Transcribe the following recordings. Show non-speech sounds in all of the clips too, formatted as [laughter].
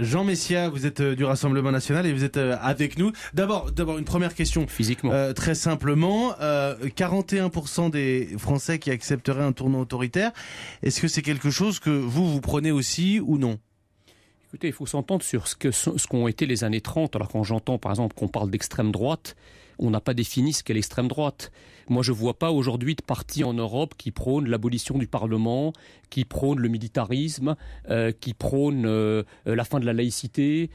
Jean Messia, vous êtes euh, du Rassemblement National et vous êtes euh, avec nous. D'abord, d'abord une première question. Physiquement. Euh, très simplement, 41% des Français qui accepteraient un tournant autoritaire. Est-ce que c'est quelque chose que vous vous prenez aussi ou non Écoutez, il faut s'entendre sur ce que ce qu'ont été les années 30. Alors quand j'entends par exemple qu'on parle d'extrême droite, on n'a pas défini ce qu'est l'extrême droite. Moi, je ne vois pas aujourd'hui de parti en Europe qui prône l'abolition du Parlement, qui prône le militarisme, euh, qui prône euh, euh, la fin de la laïcité,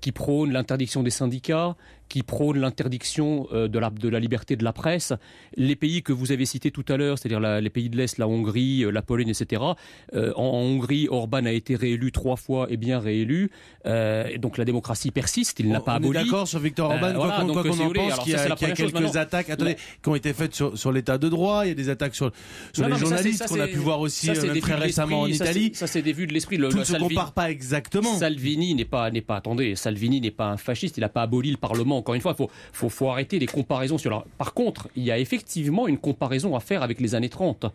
qui prône l'interdiction des syndicats, qui prône l'interdiction euh, de la, de la liberté de la presse. Les pays que vous avez cités tout à l'heure, c'est-à-dire les pays de l'Est, la Hongrie, euh, la Pologne, etc. Euh, en, Hongrie, Orban a été réélu trois fois et bien réélu. et donc la démocratie persiste, il n'a pas aboli. D'accord sur Victor Orban, quoi qu'on en pense, qu'il y a, quelques attaques attendez, qui ont été faites sur, l'état de droit, il y a des attaques sur, les journalistes qu'on a pu voir aussi très récemment en Italie. Ça, c'est des vues de l'esprit. Le, Tout ne se compare pas exactement. Salvini n'est pas, n'est pas, attendez, Salvini n'est pas un fasciste, il n'a pas aboli le Parlement encore une fois, il faut, arrêter les comparaisons. Sur Par contre, il y a effectivement une comparaison à faire avec les années 30.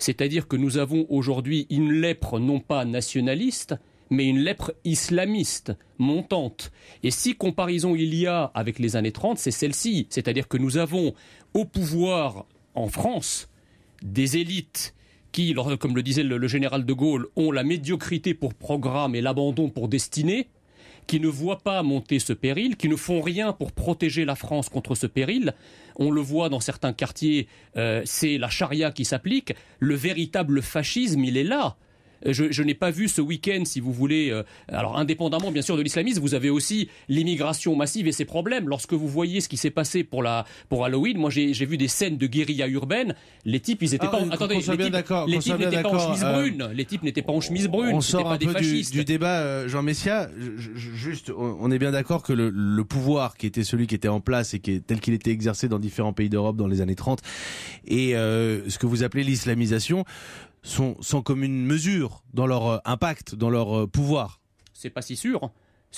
C'est-à-dire que nous avons aujourd'hui une lèpre non pas nationaliste, mais une lèpre islamiste montante. Et si comparaison il y a avec les années 30, c'est celle-ci. C'est-à-dire que nous avons au pouvoir en France des élites qui, comme le disait le, général de Gaulle, ont la médiocrité pour programme et l'abandon pour destinée, qui ne voient pas monter ce péril, qui ne font rien pour protéger la France contre ce péril. On le voit dans certains quartiers, euh, c'est la charia qui s'applique. Le véritable fascisme, il est là. Je, n'ai pas vu ce week-end, si vous voulez, euh, alors indépendamment bien sûr de l'islamisme, vous avez aussi l'immigration massive et ses problèmes. Lorsque vous voyez ce qui s'est passé pour, la, Halloween, moi j'ai vu des scènes de guérilla urbaine. Les types, ils ah les types, les n'étaient pas en chemise euh, brune. les types n'étaient pas en chemise brune. On sort un peu Du, débat, euh, Jean Messia. juste, on est bien d'accord que le, pouvoir qui était celui qui était en place et tel qu'il était exercé dans différents pays d'Europe dans les années 30 et ce que vous appelez l'islamisation sont sans commune mesure dans leur euh, impact, dans leur euh, pouvoir. C'est pas si sûr.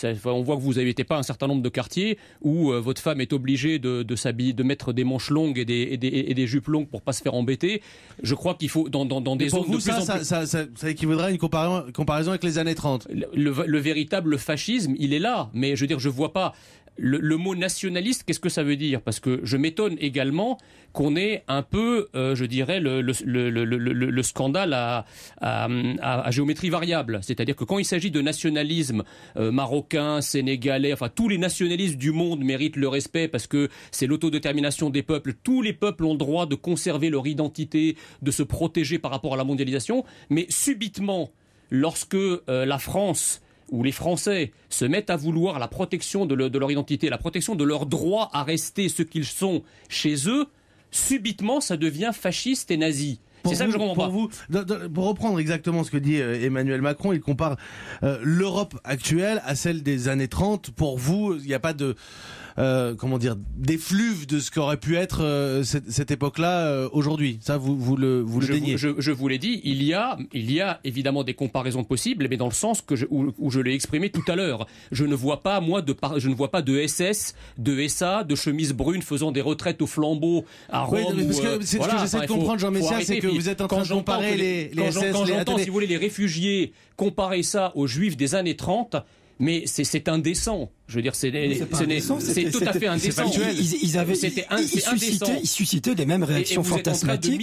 on voit que vous n'habitez pas un certain nombre de quartiers où euh, votre femme est obligée de, s'habiller, de mettre des manches longues et des, jupes longues pour pas se faire embêter. Je crois qu'il faut dans, des zones de ça, plus en plus... ça, ça, équivaudrait à une comparaison, avec les années 30. Le, le, véritable fascisme, il est là, mais je veux dire, je vois pas le, mot nationaliste, qu'est-ce que ça veut dire Parce que je m'étonne également qu'on ait un peu, euh, je dirais, le, scandale à, géométrie variable. C'est-à-dire que quand il s'agit de nationalisme euh, marocain, sénégalais, enfin tous les nationalistes du monde méritent le respect parce que c'est l'autodétermination des peuples. Tous les peuples ont le droit de conserver leur identité, de se protéger par rapport à la mondialisation. Mais subitement, lorsque euh, la France où les Français se mettent à vouloir la protection de, leur identité, la protection de leur droit à rester ce qu'ils sont chez eux, subitement ça devient fasciste et nazi. C'est ça que je comprends pour pas. Vous, pour reprendre exactement ce que dit euh, Emmanuel Macron, il compare euh, l'Europe actuelle à celle des années 30. Pour vous, il n'y a pas de euh, comment dire, des fluves de ce qu'aurait pu être euh, cette, époque-là euh, aujourd'hui. Ça, vous, le, vous je Vous, l'ai dit, il y, a, il y a évidemment des comparaisons possibles, mais dans le sens où, je l'ai exprimé tout à l'heure. Je ne vois pas, moi, de SS, de SA, de chemise brune faisant des retraites au flambeau à Rome. Oui, c'est ce que j'essaie de comprendre, Jean Messia, c'est que vous êtes en train de comparer les, les, Quand j'entends, si vous voulez, les réfugiés comparer ça aux juifs des années 30, mais c'est indécent. Je veux dire, c'est tout à fait indécent. Ils, ils, avaient, c'était ils, suscitaient, les mêmes réactions fantasmatiques.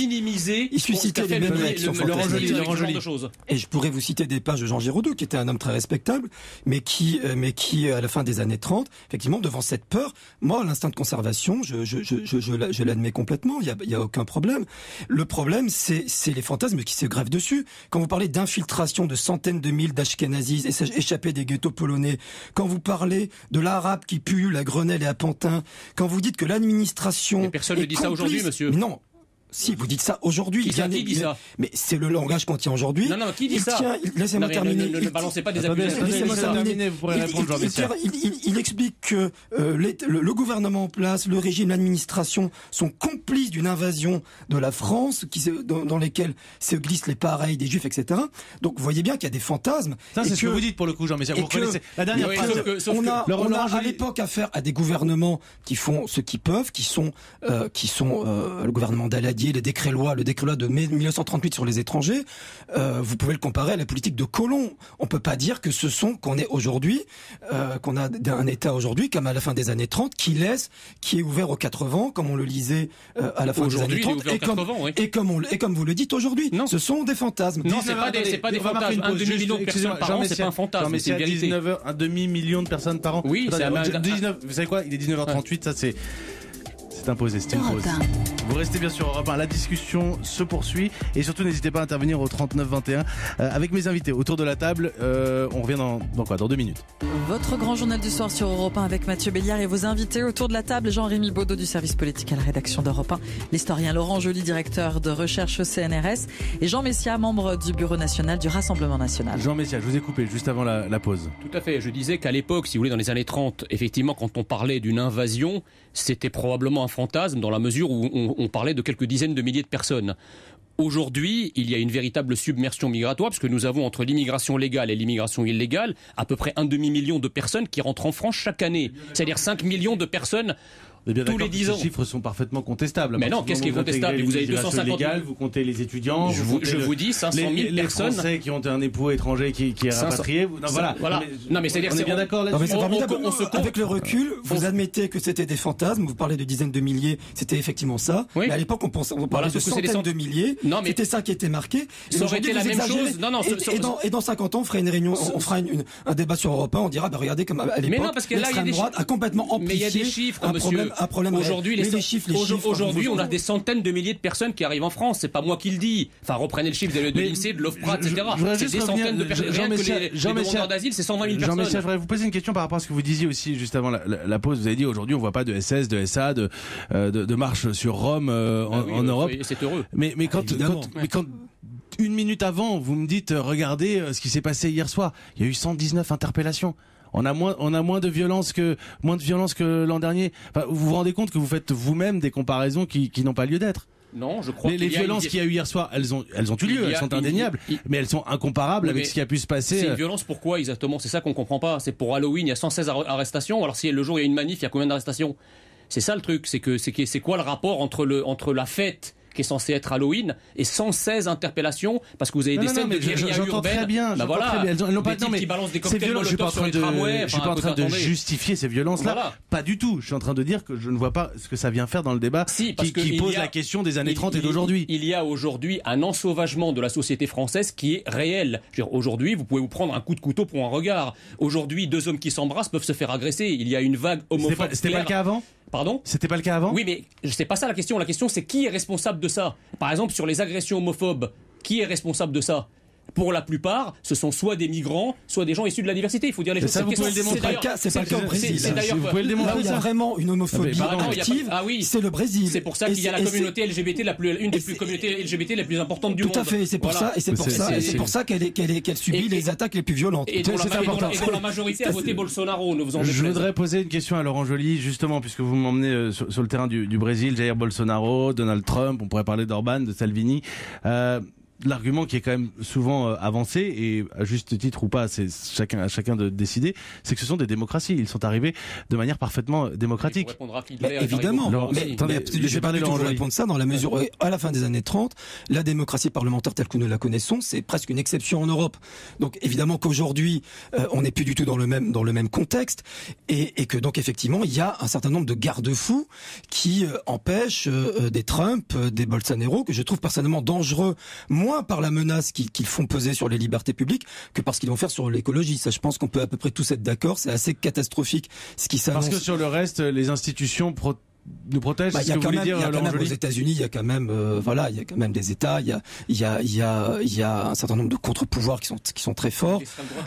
Ils suscitaient les mêmes réactions fantasmatiques. Et je pourrais vous citer des pages de Jean Giraudoux, qui était un homme très respectable, mais qui, euh, mais qui, euh, à la fin des années 30, effectivement, devant cette peur, moi, l'instinct de conservation, je, je, l'admets complètement. Il y a, aucun problème. Le problème, c'est les fantasmes qui se grèvent dessus. Quand vous parlez d'infiltration de centaines de milles d'Ashkenazis échappés des ghettos quand vous parlez de l'arabe qui pue, la Grenelle et à Pantin, quand vous dites que l'administration... Personne ne dit ça aujourd'hui, monsieur. non, si, vous dites ça aujourd'hui. Qui, dit, ça Mais c'est le langage qu'on tient aujourd'hui. Non, non, qui dit ça Laissez-moi terminer. Ne, balancez pas des accusations. vous pourrez répondre, Il, explique que euh, le, gouvernement en place, le régime, l'administration sont complices d'une invasion de la France qui, dans, lesquelles se glissent les pareils des juifs, etc. Donc vous voyez bien qu'il y a des fantasmes. Ça, c'est ce que vous dites pour le coup, Jean-Michel. Vous la dernière phrase. On a à l'époque affaire à des gouvernements qui font ce qu'ils peuvent, qui sont euh, euh, le gouvernement d'Alain les décrets-lois, le décret-loi de mai 1938 sur les étrangers, euh, vous pouvez le comparer à la politique de Colomb. On peut pas dire que ce sont qu'on est aujourd'hui, euh, qu'on a un État aujourd'hui comme à la fin des années 30 qui laisse, qui est ouvert aux quatre vents, comme on le lisait euh, à la fin des années 30 et comme, et comme et comme vous le dites aujourd'hui. Ce sont des fantasmes. Non, ce pas, des, pas des fantasmes. Un demi million de personnes par an, c'est pas un fantasme. C'est 19 un demi million de personnes par an. Oui, c'est vous savez quoi Il est 19h38, ça c'est imposé, c'est imposé. Vous restez bien sur Europe 1. La discussion se poursuit. Et surtout, n'hésitez pas à intervenir au 39 21 euh, avec mes invités autour de la table. Euh, on revient dans, quoi Dans deux minutes. Votre grand journal du soir sur Europe 1 avec Mathieu Béliard et vos invités autour de la table. Jean-Rémy Baudot du service politique à la rédaction d'Europe 1. L'historien Laurent Joly, directeur de recherche au CNRS. Et Jean Messia, membre du Bureau national du Rassemblement national. Jean Messia, je vous ai coupé juste avant la, la pause. Tout à fait. Je disais qu'à l'époque, si vous voulez, dans les années 30, effectivement, quand on parlait d'une invasion, c'était probablement un fantasme dans la mesure où on, on parlait de quelques dizaines de milliers de personnes. Aujourd'hui, il y a une véritable submersion migratoire, puisque nous avons entre l'immigration légale et l'immigration illégale à peu près un demi-million de personnes qui rentrent en France chaque année. C'est-à-dire 5 millions de personnes tous les 10 ans. Ces chiffres sont parfaitement contestables. Mais non, qu'est-ce qui est contestable Vous avez 250 000. vous comptez les étudiants. Je vous, je vous dis 500 000 les, personnes. Les Français qui ont un époux étranger qui, qui est rapatrié. Non, voilà. Non, mais c'est-à-dire, on est bien d'accord là-dessus. Avec le recul, vous admettez que c'était des fantasmes. Vous parlez de dizaines de milliers. C'était effectivement ça. Mais à l'époque, on pensait, on parlait de centaines de milliers. C'était ça qui était marqué. Ça aurait été la même chose. Non, non. Et dans 50 ans, on fera une réunion, on fera un débat sur Europe On dira, bah, regardez comme à l'époque, l'extrême droite a complètement amplifié un problème Aujourd'hui, les, chiffres, aujourd'hui, on a des centaines de milliers de personnes qui arrivent en France. C'est pas moi qui le dis. Enfin, reprenez le chiffre de l'INSEE, de l'OFPRA, etc. C'est des centaines de personnes. Jean Messia, Jean demandeurs d'asile, c'est 120 personnes. Jean je voudrais vous poser une question par rapport à ce que vous disiez aussi juste avant la, pause. Vous avez dit aujourd'hui, on voit pas de SS, de SA, euh, de, marche sur Rome euh, en, ah Europe. C'est heureux. Mais, mais quand une minute avant, vous me dites, euh, regardez ce qui s'est passé hier soir. Il y a eu 119 interpellations. On a moins, de violence que moins de violence que l'an dernier. vous vous rendez compte que vous faites vous-même des comparaisons qui, n'ont pas lieu d'être. Non, je crois. Les, les violences qui qu'il y a eu hier soir, elles ont, eu lieu, elles sont indéniables, mais elles sont incomparables avec ce qui a pu se passer. C'est une euh, violence pourquoi exactement C'est ça qu'on comprend pas. C'est pour Halloween, il y a 116 arrestations. Alors si le jour il y a une manif, il y a combien d'arrestations C'est ça le truc, c'est que c'est quoi le rapport entre le entre la fête qui est censé être Halloween et 116 interpellations parce que vous avez des scènes de je, Très bien, bah voilà, très bien. Elles pas des non, qui balancent des violent, je tramways, je suis pas en train de justifier ces violences-là. Pas du tout. Je suis en train de dire que je ne vois pas ce que ça vient faire dans le débat qui, pose la question des années 30 et d'aujourd'hui. Il y a aujourd'hui un ensauvagement de la société française qui est réel. Aujourd'hui, vous pouvez vous prendre un coup de couteau pour un regard. Aujourd'hui, deux hommes qui s'embrassent peuvent se faire agresser. Il y a une vague homophobe. C'était pas, pas le cas avant. Pardon C'était pas le cas avant. Oui, mais c'est pas ça la question. La question, c'est qui est responsable de ça Par exemple, sur les agressions homophobes, qui est responsable de ça pour la plupart, ce sont soit des migrants, soit des gens issus de la diversité. Il faut dire les choses. Ça, vous le C'est pas le cas hein. au Vous pouvez le démontrer. Il y vraiment une homophobie active. Ah oui. C'est le Brésil. C'est pour ça qu'il y a la communauté LGBT, la une des communautés LGBT les plus importantes du monde. Tout à fait. C'est pour ça. Et c'est pour ça. C'est pour ça qu'elle subit les attaques les plus violentes. Et dont la majorité a voté Bolsonaro. Je voudrais poser une question à Laurent Joly, justement, puisque vous m'emmenez euh, sur le terrain du Brésil, Jair Bolsonaro, Donald Trump. On pourrait parler d'Orban, de Salvini. Euh, l'argument qui est quand même souvent euh, avancé et à juste titre ou pas, c'est chacun à chacun de décider, c'est que ce sont des démocraties. Ils sont arrivés de manière parfaitement démocratique. évidemment. mais, attendez, j'ai parler de répondre ça dans la mesure où, à la fin des années 30, la démocratie parlementaire telle que nous la connaissons, c'est presque une exception en Europe. Donc évidemment qu'aujourd'hui, euh, on n'est plus du tout dans le même dans le même contexte et, que donc effectivement, il y a un certain nombre de garde-fous qui euh, empêchent des Trump, des Bolsonaro que je trouve personnellement dangereux moins par la menace qu'ils font peser sur les libertés publiques que parce qu'ils vont faire sur l'écologie. Ça, je pense qu'on peut à peu près tous être d'accord. C'est assez catastrophique ce qui s'annonce. Parce que sur le reste, les institutions il y a quand même, aux États-Unis, il y a quand même, euh, voilà, il y a quand même des États, il y a, il y a, il y a, un certain nombre de contre-pouvoirs qui sont qui sont très forts.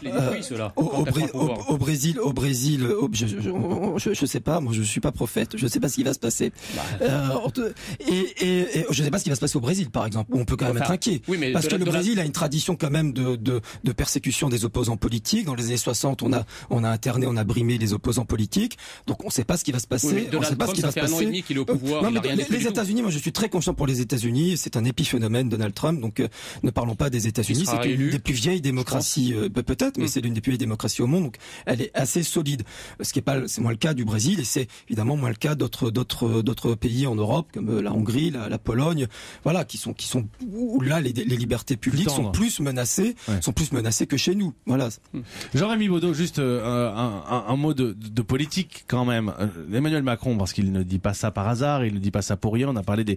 Euh, au, Brésil, au Brésil, je ne sais pas, moi je suis pas prophète, je sais pas ce qui va se passer. Bah. Euh, et, et, je sais pas ce qui va se passer au Brésil, par exemple. On peut quand même être inquiet, parce que le Brésil a une tradition quand même de, de, persécution des opposants politiques. Dans les années 60, on a on a interné, on a brimé les opposants politiques. Donc on sait pas ce qui va se passer, on sait pas ce qui va se passer les, États-Unis, moi je suis très conscient pour les États-Unis. C'est un épiphénomène, Donald Trump. Donc euh, ne parlons pas des États-Unis. C'est une des plus vieilles démocraties, euh, peut-être, mais mm. c'est l'une des plus vieilles démocraties au monde. Donc elle est assez solide. Ce qui est pas, c'est moins le cas du Brésil et c'est évidemment moins le cas d'autres d'autres d'autres pays en Europe comme euh, la Hongrie, la, Pologne, voilà, qui sont qui sont où là les, libertés publiques sont plus menacées, sont plus menacées que chez nous. Voilà. Mm. Jean-Rémi Baudot, juste un, mot de, de politique quand même. Emmanuel Macron, parce qu'il ne dit pas ça par hasard, il ne dit pas ça pour rien. On a parlé des,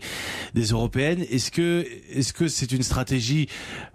des européennes. Est-ce que est-ce que c'est une stratégie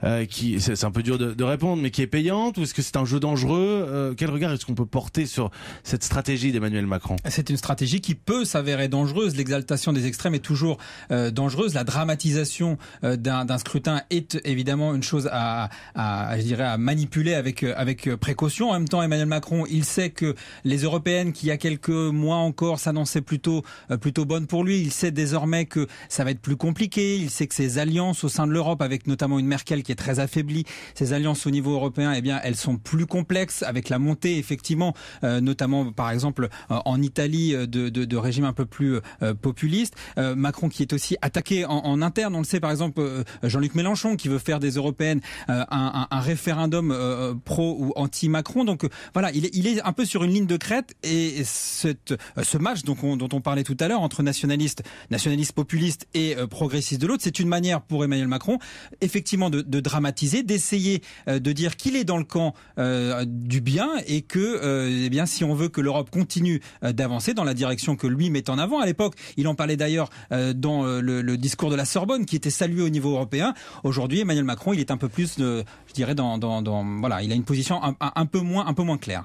euh, qui c'est un peu dur de, de, répondre, mais qui est payante ou est-ce que c'est un jeu dangereux euh, Quel regard est-ce qu'on peut porter sur cette stratégie d'Emmanuel Macron C'est une stratégie qui peut s'avérer dangereuse. L'exaltation des extrêmes est toujours euh, dangereuse. La dramatisation d'un scrutin est évidemment une chose à, à, je dirais à manipuler avec avec précaution. En même temps, Emmanuel Macron, il sait que les européennes qui il y a quelques mois encore s'annonçaient plutôt euh, plutôt bonne pour lui. Il sait désormais que ça va être plus compliqué. Il sait que ses alliances au sein de l'Europe, avec notamment une Merkel qui est très affaiblie, ses alliances au niveau européen, eh bien, elles sont plus complexes avec la montée, effectivement, euh, notamment par exemple euh, en Italie de, régimes un peu plus populistes. Macron qui est aussi attaqué en, interne. On le sait, par exemple, Jean-Luc Mélenchon qui veut faire des européennes un, référendum pro ou anti-Macron. Donc voilà, il est, un peu sur une ligne de crête et ce match dont on, dont on parlait tout à l'heure, entre nationalistes, nationalistes populistes et progressiste euh, progressistes de l'autre. C'est une manière pour Emmanuel Macron, effectivement, de, dramatiser, d'essayer euh, de dire qu'il est dans le camp euh, du bien et que, eh bien, si on veut que l'Europe continue d'avancer dans la direction que lui met en avant, à l'époque, il en parlait d'ailleurs dans le, discours de la Sorbonne, qui était salué au niveau européen. Aujourd'hui, Emmanuel Macron, il est un peu plus, je dirais, dans, dans, dans, voilà, il a une position un, peu moins, un peu moins claire.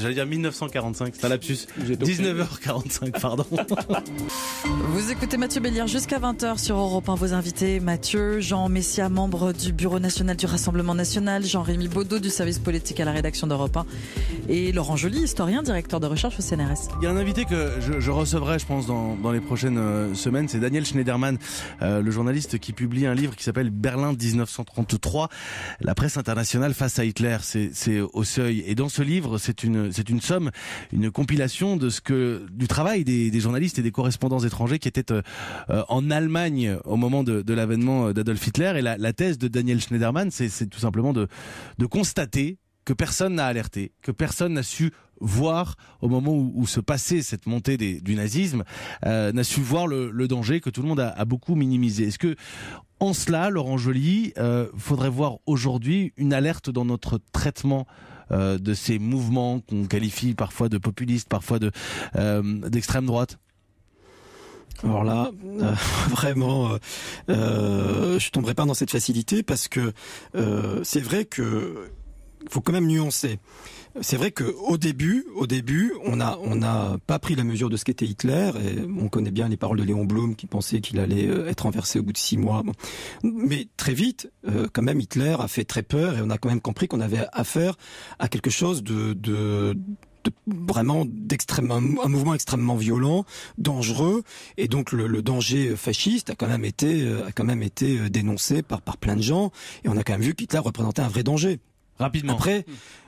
J'allais dire 1945, c'est un lapsus. 19h45. [laughs] Vous écoutez Mathieu Béliard jusqu'à 20h sur Europe 1. Vos invités, Mathieu, Jean Messia, membre du Bureau national du Rassemblement national, jean rémi Baudot du service politique à la rédaction d'Europe 1 et Laurent Joly, historien, directeur de recherche au CNRS. Il y a un invité que je, recevrai, je pense, dans, les prochaines euh, semaines, c'est Daniel Schneiderman, euh, le journaliste qui publie un livre qui s'appelle Berlin 1933, la presse internationale face à Hitler. C'est au seuil. Et dans ce livre, c'est une, une somme, une compilation de ce que, du travail des des, journalistes et des correspondants étrangers qui étaient euh, euh, en Allemagne au moment de, l'avènement euh, d'Adolf Hitler. Et la, thèse de Daniel Schneiderman, c'est tout simplement de, constater que personne n'a alerté, que personne n'a su voir au moment où, se passait cette montée du nazisme, n'a su voir le, danger que tout le monde a, beaucoup minimisé. Est-ce que en cela, Laurent Joly, faudrait voir aujourd'hui une alerte dans notre traitement euh, de ces mouvements qu'on qualifie parfois de populistes, parfois de euh, d'extrême droite alors là, euh, [laughs] vraiment, euh, je tomberai pas dans cette facilité parce que c'est vrai que faut quand même nuancer. C'est vrai que au début, au début, on a on n'a pas pris la mesure de ce qu'était Hitler et on connaît bien les paroles de Léon Blum qui pensait qu'il allait euh, être renversé au bout de six mois. Mais très vite, euh, quand même, Hitler a fait très peur et on a quand même compris qu'on avait affaire à quelque chose de, de vraiment d'extrêmement un mouvement extrêmement violent, dangereux, et donc le, le, danger fasciste a quand même été euh, a quand même été dénoncé par par plein de gens, et on a quand même vu qu'Hitler représentait un vrai danger. Rapidement. prêt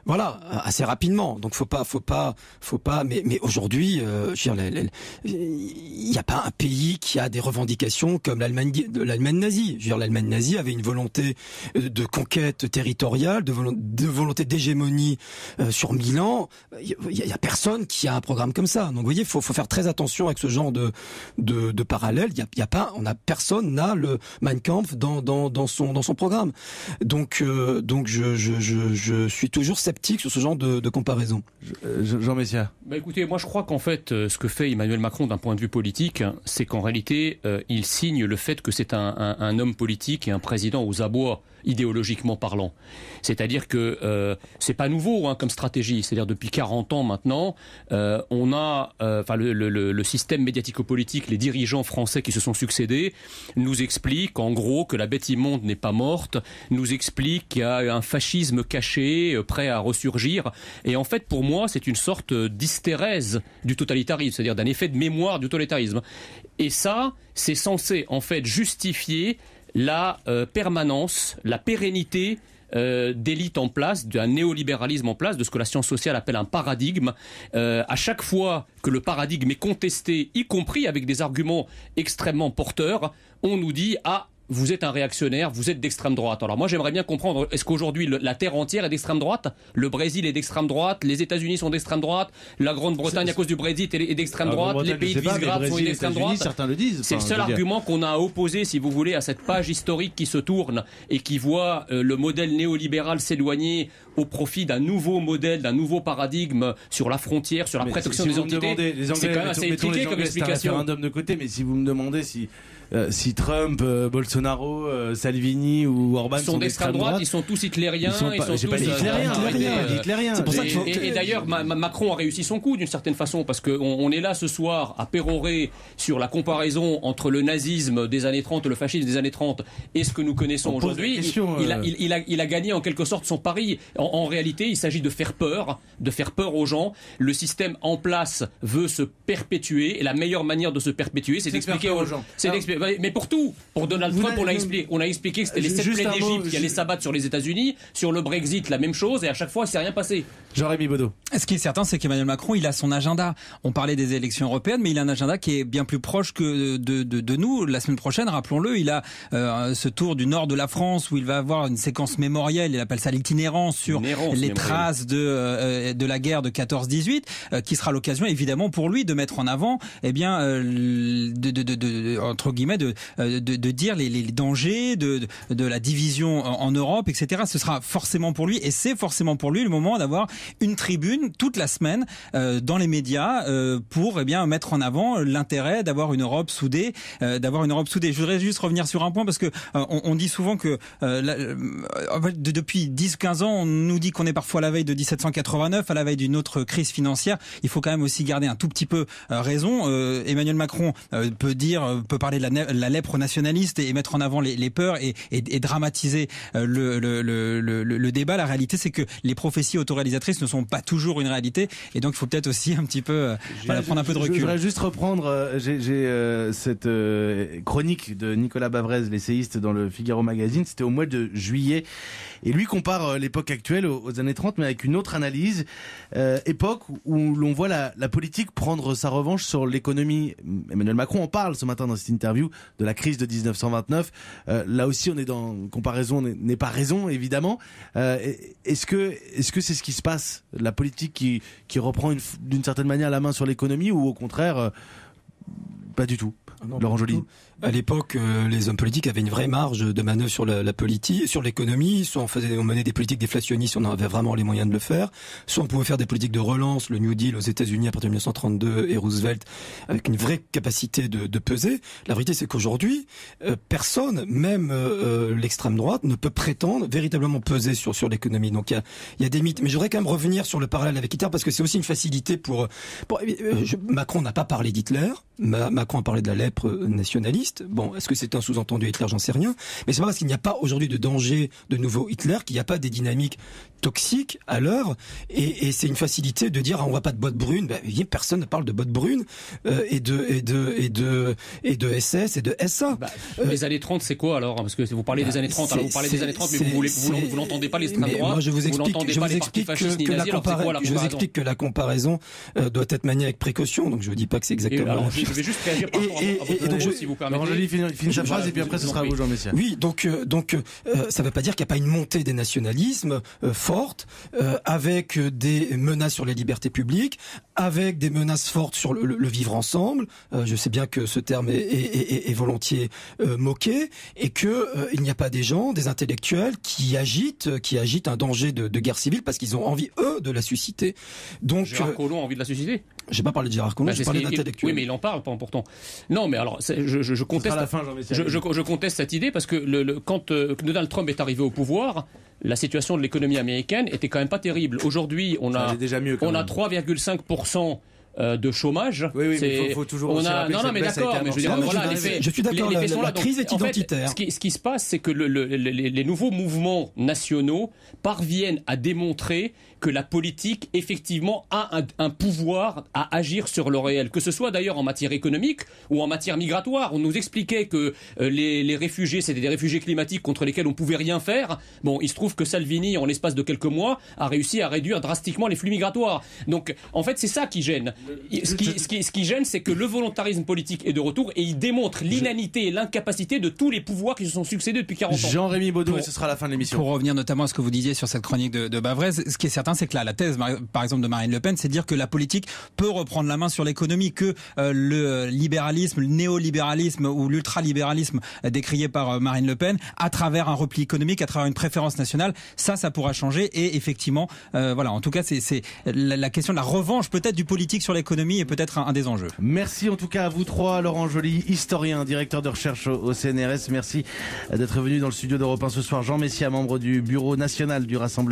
voilà, assez rapidement. Donc faut pas, faut pas, faut pas. Mais, mais aujourd'hui, euh, il n'y a pas un pays qui a des revendications comme l'Allemagne, l'Allemagne nazie. Je l'Allemagne nazie avait une volonté euh, de conquête territoriale, de, volonté d'hégémonie euh, sur Milan. Il y, a personne qui a un programme comme ça. Donc vous voyez, faut, faut faire très attention avec ce genre de de, parallèle. Il y a, y a, pas, on a personne n'a le Mein Kampf dans dans dans son dans son programme. Donc donc je je je, je suis toujours sur ce genre de, comparaison. Euh, Jean Messia. Bah, écoutez, moi je crois qu'en fait, euh, ce que fait Emmanuel Macron d'un point de vue politique, hein, c'est qu'en réalité, euh, il signe le fait que c'est un, homme politique et un président aux abois idéologiquement parlant. C'est-à-dire que c'est pas nouveau hein, comme stratégie. C'est-à-dire depuis 40 ans maintenant, on a, enfin le, le système médiatico-politique, les dirigeants français qui se sont succédés nous expliquent en gros que la bête immonde n'est pas morte, nous expliquent qu'il y a un fascisme caché prêt à ressurgir. Et en fait, pour moi, c'est une sorte d'hystérèse du totalitarisme, c'est-à-dire d'un effet de mémoire du totalitarisme. Et ça, c'est censé en fait justifier la euh, permanence, la pérennité euh, d'élite en place, d'un néolibéralisme en place, de ce que la science sociale appelle un paradigme. Euh, à chaque fois que le paradigme est contesté, y compris avec des arguments extrêmement porteurs, on nous dit ah vous êtes un réactionnaire, vous êtes d'extrême droite. Alors moi j'aimerais bien comprendre, est-ce qu'aujourd'hui la Terre entière est d'extrême droite Le Brésil est d'extrême droite, les États-Unis sont d'extrême droite, la Grande-Bretagne à cause du Brexit est d'extrême ah, droite, les pays de Visegrad sont d'extrême droite. Certains le disent. C'est le seul argument qu'on a à opposer, si vous voulez, à cette page historique qui se tourne et qui voit euh, le modèle néolibéral s'éloigner au profit d'un nouveau modèle, d'un nouveau paradigme sur la frontière, sur la protection des entités. C'est quand même assez étriqué comme explication. Un de côté, mais si vous me demandez si euh, si Trump, euh, Bolsonaro, euh, Salvini ou Orban sont, sont d'extrême droite, ils sont tous hitlériens, ils sont, tous hitlériens, C'est pour ça et, d'ailleurs Macron a réussi son coup d'une certaine façon parce qu'on on est là ce soir à pérorer sur la comparaison entre le nazisme des années 30 le fascisme des années 30 et ce que nous connaissons aujourd'hui. Il, a, gagné en quelque sorte son pari. En, réalité, il s'agit de faire peur, de faire peur aux gens. Le système en place veut se perpétuer et la meilleure manière de se perpétuer, c'est d'expliquer aux gens. C'est eh ben, mais pour tout, pour Donald Trump, on expliqué. On a expliqué que c'était euh, les sept plaies d'Égypte qui allaient s'abattre sur les États-Unis, sur le Brexit, la même chose, et à chaque fois, il s'est rien passé. Jérémy Bodo. Ce qui est certain, c'est qu'Emmanuel Macron, il a son agenda. On parlait des élections européennes, mais il a un agenda qui est bien plus proche que de, nous. La semaine prochaine, rappelons-le, il a euh, ce tour du nord de la France où il va avoir une séquence mémorielle, il appelle ça l'itinérance sur les traces de, euh, de la guerre de 14-18, qui sera l'occasion évidemment pour lui de mettre en avant, eh bien, de, entre guillemets, euh, de, de, dire les, les, dangers de, de la division en, Europe, etc. Ce sera forcément pour lui, et c'est forcément pour lui le moment d'avoir une tribune toute la semaine euh, dans les médias euh, pour eh bien mettre en avant l'intérêt d'avoir une Europe soudée, d'avoir une Europe soudée. Je voudrais juste revenir sur un point parce que on, dit souvent que depuis 10-15 ans, on nous dit qu'on est parfois à la veille de 1789, à la veille d'une autre crise financière. Il faut quand même aussi garder un tout petit peu raison. Emmanuel Macron peut dire, peut parler de la la, lèpre nationaliste et, mettre en avant les, peurs et, dramatiser euh, le, débat. La réalité, c'est que les prophéties autoréalisatrices ne sont pas toujours une réalité. Et donc, il faut peut-être aussi un petit peu euh, prendre un peu de recul. Je, voudrais juste reprendre euh, j'ai, cette chronique de Nicolas Bavrez, l'essayiste, dans le Figaro Magazine. C'était au mois de juillet. Et lui compare l'époque actuelle aux, années 30, mais avec une autre analyse. époque où l'on voit la, la politique prendre sa revanche sur l'économie. Emmanuel Macron en parle ce matin dans cette interview de la crise de 1929. Euh, là aussi, on est dans comparaison n'est pas raison, évidemment. Euh, est-ce que est-ce que c'est ce qui se passe, la politique qui reprend d'une certaine manière la main sur l'économie ou au contraire euh, pas du tout, ah Laurent Joly à l'époque, euh, les hommes politiques avaient une vraie marge de manœuvre sur la, politique, sur l'économie. Soit on faisait, on menait des politiques déflationnistes, on avait vraiment les moyens de le faire. Soit on pouvait faire des politiques de relance, le New Deal aux États-Unis à partir de 1932 et Roosevelt, avec une vraie capacité de, de peser. La vérité, c'est qu'aujourd'hui, euh, personne, même euh, l'extrême droite, ne peut prétendre véritablement peser sur sur l'économie. Donc il y a, y a, des mythes. Mais j'aurais quand même revenir sur le parallèle avec Hitler parce que c'est aussi une facilité pour. Macron n'a pas parlé d'Hitler. Macron a parlé de la lèpre nationaliste. Bon, est-ce que c'est un sous-entendu Hitler J'en sais rien. Mais c'est pas parce qu'il n'y a pas aujourd'hui de danger de nouveau Hitler qu'il n'y a pas des dynamiques toxiques à l'heure, Et, et c'est une facilité de dire ah, on voit pas de bottes brunes. Ben, personne ne parle de bottes brunes euh, et, de, et, de, et, de, et de SS et de SA. Bah, euh, les années 30, c'est quoi alors Parce que vous parlez des années 30, alors vous parlez des années 30, mais vous n'entendez vous, vous, pas les moi, je vous explique, je vous explique que, la, comparaison euh, doit être maniée avec précaution. Donc je ne dis pas que c'est exactement. Et, je vais juste réagir par rapport donc, je, si vous sa phrase et puis après ce sera vous, Jean Oui, donc euh, donc euh, euh, ça ne veut pas dire qu'il n'y a pas une montée des nationalismes fortes, avec des menaces sur les libertés publiques, avec des menaces fortes sur le, vivre ensemble. je sais bien que ce terme est, volontiers moqué et que il n'y a pas des gens, des intellectuels qui agitent, qui agitent un danger de, guerre civile parce qu'ils ont envie eux de la susciter. Donc Gérard Collomb a envie de la susciter j'ai pas parlé de Gérard Collomb, bah, j'ai parlé d'intellectuel. Oui, mais il en parle pas, pourtant. Non, mais alors, je, conteste. La fin, je, conteste cette idée parce que quand euh, Donald Trump est arrivé au pouvoir, la situation de l'économie américaine était quand même pas terrible. Aujourd'hui, on a, déjà mieux on a 3,5 euh, de chômage. Oui, oui, mais faut, faut toujours. On a... Non, non, mais d'accord. Mais je, veux dire, voilà, je, suis d'accord. La, crise est identitaire. En fait, ce, qui, se passe, c'est que les, nouveaux mouvements nationaux parviennent à démontrer que la politique, effectivement, a un, pouvoir à agir sur le réel, que ce soit d'ailleurs en matière économique ou en matière migratoire. On nous expliquait que euh, les, réfugiés, c'était des réfugiés climatiques contre lesquels on pouvait rien faire. Bon, il se trouve que Salvini, en l'espace de quelques mois, a réussi à réduire drastiquement les flux migratoires. Donc, en fait, c'est ça qui gêne. Ce qui, gêne, c'est que le volontarisme politique est de retour et il démontre l'inanité et l'incapacité de tous les pouvoirs qui se sont succédés depuis 40 ans. Jean-Rémy Baudou, et ce sera la fin de l'émission. Pour revenir notamment à ce que vous disiez sur cette chronique de, de ce qui est certain, c'est que là, la thèse, par exemple, de Marine Le Pen, c'est dire que la politique peut reprendre la main sur l'économie, que euh, le libéralisme, le néolibéralisme ou l'ultralibéralisme euh, décrié par euh, Marine Le Pen, à travers un repli économique, à travers une préférence nationale, ça, ça pourra changer. Et effectivement, voilà, en tout cas, c'est la, question de la revanche peut-être du politique sur l'économie est peut-être un, des enjeux. Merci en tout cas à vous trois, Laurent Joly, historien, directeur de recherche au, au CNRS. Merci d'être venu dans le studio d'Europe 1 ce soir. Jean Messia, membre du bureau national du Rassemblement.